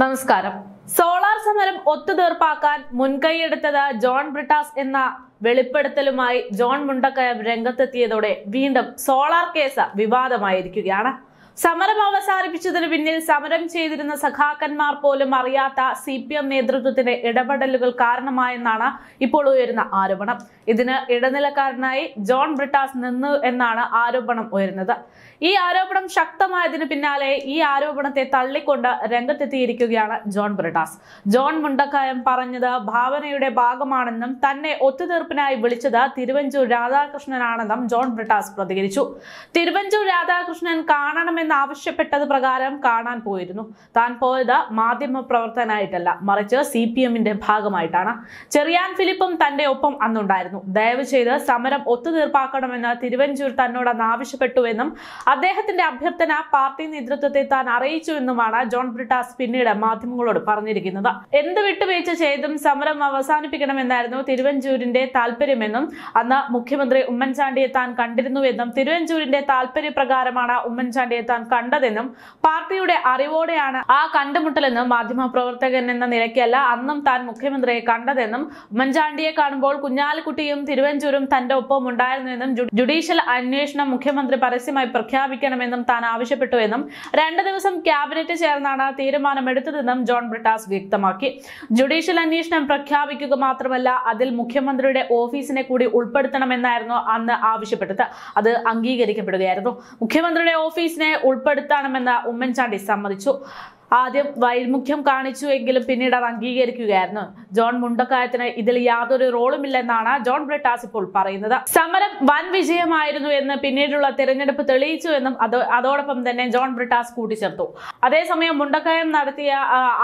നമസ്കാരം സോളാർ സമരം ഒത്തുതീർപ്പാക്കാൻ മുൻകൈയ്യെടുത്തത് ജോൺ ബ്രിട്ടാസ് എന്ന വെളിപ്പെടുത്തലുമായി ജോൺ മുണ്ടക്കയം രംഗത്തെത്തിയതോടെ വീണ്ടും സോളാർ കേസ് വിവാദമായിരിക്കുകയാണ് സമരം അവസാനിപ്പിച്ചതിന് പിന്നിൽ സമരം ചെയ്തിരുന്ന സഖാക്കന്മാർ പോലും അറിയാത്ത സി പി എം നേതൃത്വത്തിന്റെ ഇടപെടലുകൾ കാരണമായെന്നാണ് ഇപ്പോൾ ഉയരുന്ന ആരോപണം ഇതിന് ഇടനിലക്കാരനായി ജോൺ ബ്രിട്ടാസ് നിന്നു എന്നാണ് ആരോപണം ഉയരുന്നത് ഈ ആരോപണം ശക്തമായതിന് പിന്നാലെ ഈ ആരോപണത്തെ തള്ളിക്കൊണ്ട് രംഗത്തെത്തിയിരിക്കുകയാണ് ജോൺ ബ്രിട്ടാസ് ജോൺ മുണ്ടക്കായം പറഞ്ഞത് ഭാവനയുടെ ഭാഗമാണെന്നും തന്നെ ഒത്തുതീർപ്പിനായി വിളിച്ചത് തിരുവഞ്ചൂർ രാധാകൃഷ്ണനാണെന്നും ജോൺ ബ്രിട്ടാസ് പ്രതികരിച്ചു തിരുവഞ്ചൂർ രാധാകൃഷ്ണൻ കാണണമെന്ന് ആവശ്യപ്പെട്ടത് പ്രകാരം കാണാൻ പോയിരുന്നു താൻ പോയത് മാധ്യമ പ്രവർത്തനായിട്ടല്ല മറിച്ച് സി പി എമ്മിന്റെ ഭാഗമായിട്ടാണ് ചെറിയാൻ ഫിലിപ്പും തന്റെ ഒപ്പം അന്നുണ്ടായിരുന്നു ദയവ് ചെയ്ത് സമരം ഒത്തുതീർപ്പാക്കണമെന്ന് തിരുവഞ്ചൂർ തന്നോട് അന്ന് ആവശ്യപ്പെട്ടുവെന്നും അദ്ദേഹത്തിന്റെ അഭ്യർത്ഥന പാർട്ടി നേതൃത്വത്തെ താൻ അറിയിച്ചുവെന്നുമാണ് ജോൺ ബ്രിട്ടാസ് പിന്നീട് മാധ്യമങ്ങളോട് പറഞ്ഞിരിക്കുന്നത് എന്ത് വിട്ടുവീഴ്ച ചെയ്തും സമരം അവസാനിപ്പിക്കണമെന്നായിരുന്നു തിരുവഞ്ചൂരിന്റെ താല്പര്യമെന്നും അന്ന് മുഖ്യമന്ത്രി ഉമ്മൻചാണ്ടിയെ താൻ കണ്ടിരുന്നുവെന്നും തിരുവഞ്ചൂരിന്റെ പ്രകാരമാണ് ഉമ്മൻചാണ്ടിയെ താൻ കണ്ടതെന്നും പാർട്ടിയുടെ അറിവോടെയാണ് ആ മാധ്യമ പ്രവർത്തകൻ എന്ന നിലയ്ക്കല്ല അന്നും താൻ മുഖ്യമന്ത്രിയെ കണ്ടതെന്നും ഉമ്മൻചാണ്ടിയെ കാണുമ്പോൾ കുഞ്ഞാലിക്കുട്ടിയും തിരുവഞ്ചൂരും തന്റെ ഒപ്പം ഉണ്ടായിരുന്നുവെന്നും ജുഡീഷ്യൽ അന്വേഷണം മുഖ്യമന്ത്രി പരസ്യമായി പ്രഖ്യാപിക്കണമെന്നും താൻ ആവശ്യപ്പെട്ടുവെന്നും രണ്ട് ദിവസം ക്യാബിനറ്റ് ചേർന്നാണ് തീരുമാനമെടുത്തതെന്നും ജോൺ ബ്രിട്ടാസ് വ്യക്തമാക്കി ജുഡീഷ്യൽ അന്വേഷണം പ്രഖ്യാപിക്കുക മാത്രമല്ല അതിൽ മുഖ്യമന്ത്രിയുടെ ഓഫീസിനെ കൂടി ഉൾപ്പെടുത്തണമെന്നായിരുന്നു അന്ന് ആവശ്യപ്പെട്ടത് അത് അംഗീകരിക്കപ്പെടുകയായിരുന്നു മുഖ്യമന്ത്രിയുടെ ഓഫീസിനെ ഉൾപ്പെടുത്തണമെന്ന് ഉമ്മൻചാണ്ടി സമ്മതിച്ചു ആദ്യം വൈമുഖ്യം കാണിച്ചു എങ്കിലും പിന്നീട് അത് അംഗീകരിക്കുകയായിരുന്നു ജോൺ മുണ്ടക്കായത്തിന് ഇതിൽ യാതൊരു ഇല്ലെന്നാണ് ജോൺ ബ്രിട്ടാസ് ഇപ്പോൾ പറയുന്നത് സമരം വൻ വിജയമായിരുന്നു എന്ന് പിന്നീടുള്ള തെരഞ്ഞെടുപ്പ് തെളിയിച്ചു എന്നും അതോടൊപ്പം തന്നെ ജോൺ ബ്രിട്ടാസ് കൂട്ടിച്ചേർത്തു അതേസമയം മുണ്ടക്കായം നടത്തിയ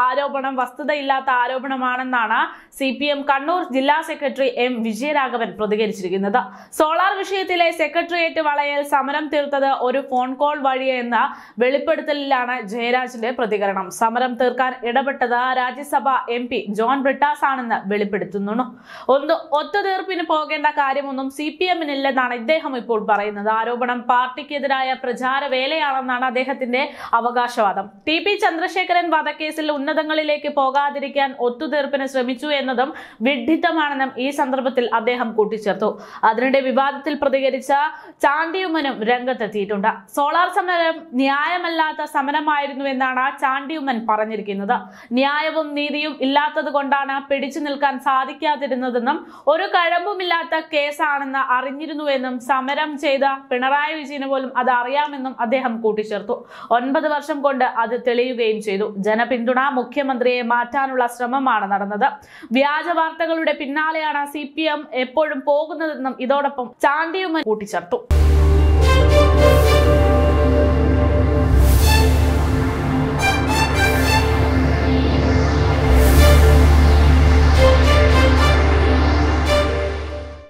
ആരോപണം വസ്തുതയില്ലാത്ത ആരോപണമാണെന്നാണ് സി കണ്ണൂർ ജില്ലാ സെക്രട്ടറി എം വിജയരാഘവൻ പ്രതികരിച്ചിരിക്കുന്നത് സോളാർ വിഷയത്തിലെ സെക്രട്ടേറിയറ്റ് വളയൽ സമരം തീർത്തത് ഒരു ഫോൺ കോൾ വഴിയെന്ന വെളിപ്പെടുത്തലിലാണ് ജയരാജിന്റെ പ്രതികരണം കാരണം സമരം തീർക്കാൻ ഇടപെട്ടത് Rajya Sabha M P John Brittas ആണെന്ന് വെളിപ്പെടുത്തുന്നു ഒന്ന് ഒത്തുതീർപ്പിന് പോകേണ്ട കാര്യമൊന്നും സി പി എമ്മിനില്ലെന്നാണ് ഇദ്ദേഹം ഇപ്പോൾ പറയുന്നത് ആരോപണം പാർട്ടിക്കെതിരായ വേലയാണെന്നാണ് അദ്ദേഹത്തിന്റെ അവകാശവാദം ടി പി ചന്ദ്രശേഖരൻ വധക്കേസിൽ ഉന്നതങ്ങളിലേക്ക് പോകാതിരിക്കാൻ ഒത്തുതീർപ്പിന് ശ്രമിച്ചു എന്നതും വിഡിത്തമാണെന്നും ഈ സന്ദർഭത്തിൽ അദ്ദേഹം കൂട്ടിച്ചേർത്തു അതിനിടെ വിവാദത്തിൽ പ്രതികരിച്ച ചാണ്ടിയുമ്മനും രംഗത്തെത്തിയിട്ടുണ്ട് സോളാർ സമരം ന്യായമല്ലാത്ത സമരമായിരുന്നു എന്നാണ് ചാണ്ടി പാണ്ഡ്യുമൻ പറഞ്ഞിരിക്കുന്നത് ന്യായവും നീതിയും ഇല്ലാത്തത് കൊണ്ടാണ് പിടിച്ചു നിൽക്കാൻ സാധിക്കാതിരുന്നതെന്നും ഒരു കഴമ്പുമില്ലാത്ത കേസാണെന്ന് അറിഞ്ഞിരുന്നുവെന്നും സമരം ചെയ്ത പിണറായി വിജയന് പോലും അത് അറിയാമെന്നും അദ്ദേഹം കൂട്ടിച്ചേർത്തു ഒൻപത് വർഷം കൊണ്ട് അത് തെളിയുകയും ചെയ്തു ജനപിന്തുണ മുഖ്യമന്ത്രിയെ മാറ്റാനുള്ള ശ്രമമാണ് നടന്നത് വ്യാജ വാർത്തകളുടെ പിന്നാലെയാണ് സി എപ്പോഴും പോകുന്നതെന്നും ഇതോടൊപ്പം ചാണ്ടിയുമൻ കൂട്ടിച്ചേർത്തു